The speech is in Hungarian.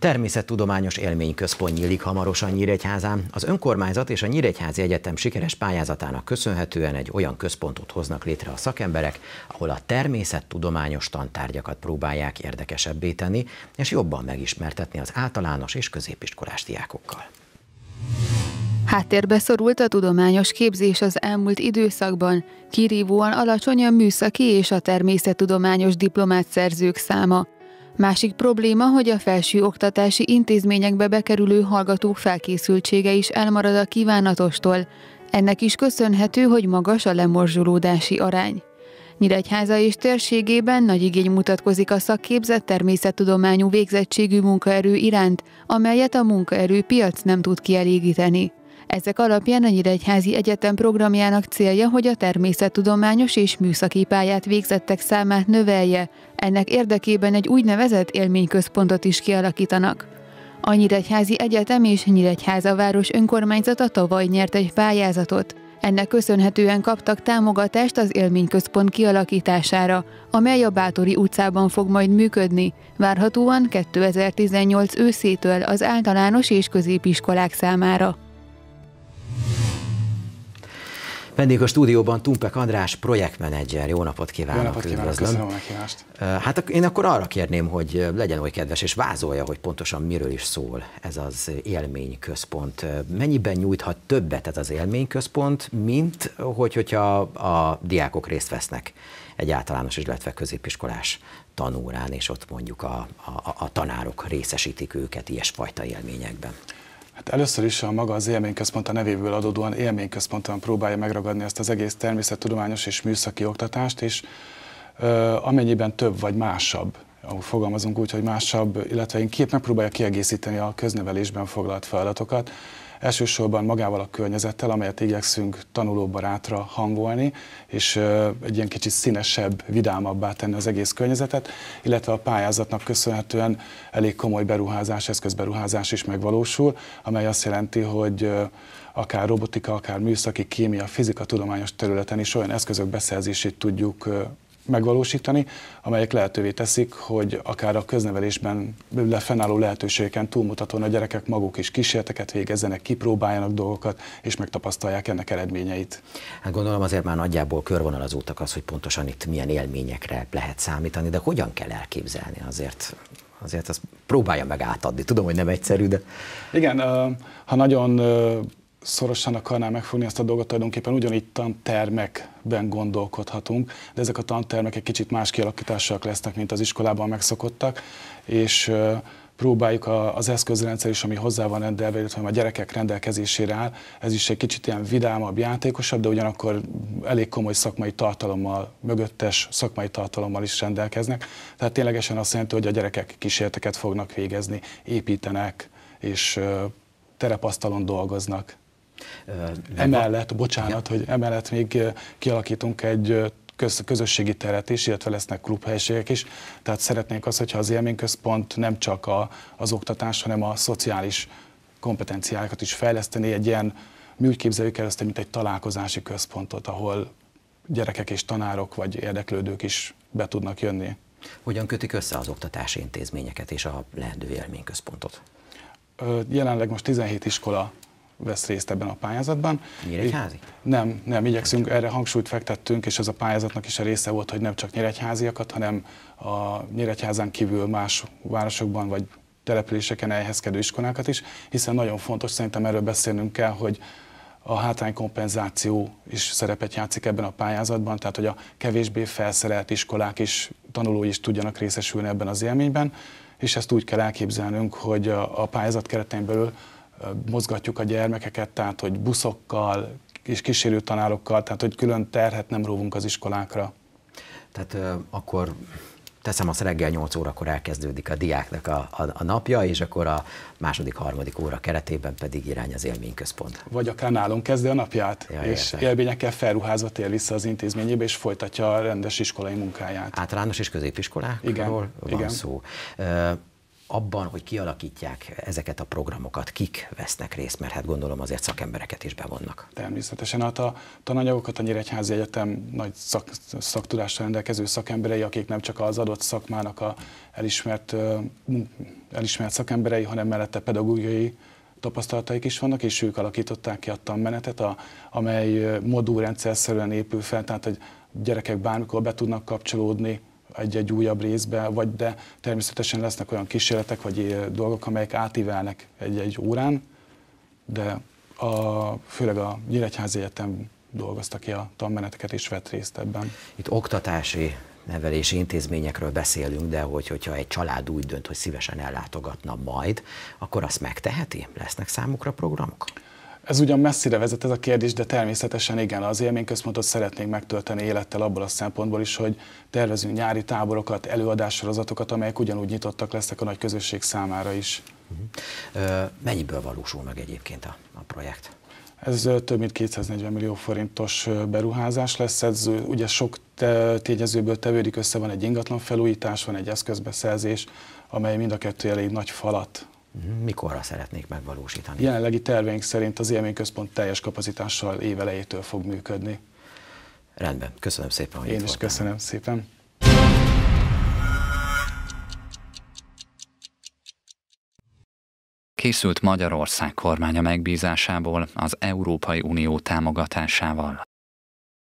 Természettudományos élményközpont nyílik hamarosan Nyíregyházán. Az önkormányzat és a Nyíregyházi Egyetem sikeres pályázatának köszönhetően egy olyan központot hoznak létre a szakemberek, ahol a természettudományos tantárgyakat próbálják érdekesebbé tenni, és jobban megismertetni az általános és középiskolás diákokkal. Háttérbe szorult a tudományos képzés az elmúlt időszakban, kirívóan alacsony a műszaki és a természettudományos diplomát szerzők száma. Másik probléma, hogy a felső oktatási intézményekbe bekerülő hallgatók felkészültsége is elmarad a kívánatostól. Ennek is köszönhető, hogy magas a lemorzsolódási arány. Nyíregyháza és térségében nagy igény mutatkozik a szakképzett természettudományú végzettségű munkaerő iránt, amelyet a munkaerő piac nem tud kielégíteni. Ezek alapján a Nyíregyházi Egyetem programjának célja, hogy a természettudományos és műszaki pályát végzettek számát növelje, ennek érdekében egy úgynevezett élményközpontot is kialakítanak. A Nyíregyházi Egyetem és Nyíregyháza város önkormányzata tavaly nyert egy pályázatot. Ennek köszönhetően kaptak támogatást az élményközpont kialakítására, amely a Bátori utcában fog majd működni, várhatóan 2018 őszétől az általános és középiskolák számára. Vendég a stúdióban Tumpek András, projektmenedzser. Jó napot kívánok! Jó napot kívánok, köszönöm a meghívást. Hát én akkor arra kérném, hogy legyen oly kedves, és vázolja, hogy pontosan miről is szól ez az élményközpont. Mennyiben nyújthat többet ez az élményközpont, mint hogy, hogyha a diákok részt vesznek egy általános, illetve középiskolás tanórán, és ott mondjuk a, a, a tanárok részesítik őket ilyesfajta élményekben. Hát először is a maga az élményközpont a nevéből adódóan élményközponton próbálja megragadni ezt az egész természettudományos és műszaki oktatást, és ö, amennyiben több vagy másabb, ahogy fogalmazunk úgy, hogy másabb, illetve én kép megpróbálja kiegészíteni a köznevelésben foglalt feladatokat, Elsősorban magával a környezettel, amelyet igyekszünk tanulóbarátra hangolni, és egy ilyen kicsit színesebb, vidámabbá tenni az egész környezetet, illetve a pályázatnak köszönhetően elég komoly beruházás, eszközberuházás is megvalósul, amely azt jelenti, hogy akár robotika, akár műszaki, kémia, fizika tudományos területen is olyan eszközök beszerzését tudjuk megvalósítani, amelyek lehetővé teszik, hogy akár a köznevelésben fennálló lehetőségeken túlmutatóan a gyerekek maguk is kísérteket végezzenek, kipróbáljanak dolgokat, és megtapasztalják ennek eredményeit. Hát gondolom azért már nagyjából körvonalazódtak az, hogy pontosan itt milyen élményekre lehet számítani, de hogyan kell elképzelni azért azért azt próbálja meg átadni. Tudom, hogy nem egyszerű, de... Igen, ha nagyon szorosan akarná megfogni ezt a dolgot, tulajdonképpen ugyanígy tantermekben gondolkodhatunk, de ezek a tantermek egy kicsit más kialakításúak lesznek, mint az iskolában megszokottak, és próbáljuk az eszközrendszer is, ami hozzá van rendelve, illetve a gyerekek rendelkezésére áll, ez is egy kicsit ilyen vidámabb, játékosabb, de ugyanakkor elég komoly szakmai tartalommal, mögöttes szakmai tartalommal is rendelkeznek. Tehát ténylegesen azt jelenti, hogy a gyerekek kísérteket fognak végezni, építenek, és terepasztalon dolgoznak. Emellett, bocsánat, ja. hogy emellett még kialakítunk egy közösségi teret is, illetve lesznek klubhelyiségek is. Tehát szeretnénk azt, hogyha az élményközpont nem csak a, az oktatás, hanem a szociális kompetenciákat is fejleszteni. Egy ilyen, mi úgy képzeljük el ezt, mint egy találkozási központot, ahol gyerekek és tanárok vagy érdeklődők is be tudnak jönni. Hogyan kötik össze az oktatási intézményeket és a leendő élményközpontot? Jelenleg most 17 iskola vesz részt ebben a pályázatban. Nyíregyházi? Nem, nem, igyekszünk, erre hangsúlyt fektettünk, és ez a pályázatnak is a része volt, hogy nem csak nyíregyháziakat, hanem a nyíregyházán kívül más városokban vagy településeken elhelyezkedő iskolákat is, hiszen nagyon fontos, szerintem erről beszélnünk kell, hogy a hátránykompenzáció is szerepet játszik ebben a pályázatban, tehát hogy a kevésbé felszerelt iskolák is, tanulói is tudjanak részesülni ebben az élményben, és ezt úgy kell elképzelnünk, hogy a pályázat keretein belül mozgatjuk a gyermekeket, tehát hogy buszokkal és kísérő tanárokkal, tehát hogy külön terhet nem róvunk az iskolákra. Tehát akkor teszem azt reggel 8 órakor elkezdődik a diáknak a, a, a napja, és akkor a második, harmadik óra keretében pedig irány az élményközpont. Vagy akár nálunk kezdi a napját, ja, és értem. élményekkel felruházva tér vissza az intézményébe, és folytatja a rendes iskolai munkáját. Általános és középiskolák? Igen. Van igen. szó abban, hogy kialakítják ezeket a programokat, kik vesznek részt, mert hát gondolom azért szakembereket is bevonnak. Természetesen hát a tananyagokat a Nyíregyházi Egyetem nagy szak, szaktudással rendelkező szakemberei, akik nem csak az adott szakmának a elismert, elismert szakemberei, hanem mellette pedagógiai tapasztalataik is vannak, és ők alakították ki a tanmenetet, a, amely szerűen épül fel, tehát hogy gyerekek bármikor be tudnak kapcsolódni, egy-egy újabb részbe, vagy de természetesen lesznek olyan kísérletek, vagy dolgok, amelyek átívelnek egy-egy órán, de a, főleg a Nyíregyházi Egyetem dolgozta ki a tanmeneteket és vett részt ebben. Itt oktatási nevelési intézményekről beszélünk, de hogy, hogyha egy család úgy dönt, hogy szívesen ellátogatna majd, akkor azt megteheti? Lesznek számukra programok? Ez ugyan messzire vezet ez a kérdés, de természetesen igen, az élményközpontot szeretnénk megtölteni élettel abból a szempontból is, hogy tervezünk nyári táborokat, előadássorozatokat, amelyek ugyanúgy nyitottak lesznek a nagy közösség számára is. Uh-huh. Mennyiből valósul meg egyébként a, a projekt? Ez több mint 240 millió forintos beruházás lesz, ez ugye sok tényezőből tevődik össze, van egy ingatlan felújítás, van egy eszközbeszerzés, amely mind a kettő elég nagy falat Mikorra szeretnék megvalósítani? Jelenlegi terveink szerint az élményközpont teljes kapacitással évelejétől fog működni. Rendben, köszönöm szépen, hogy Én itt is voltál. köszönöm szépen. Készült Magyarország kormánya megbízásából az Európai Unió támogatásával.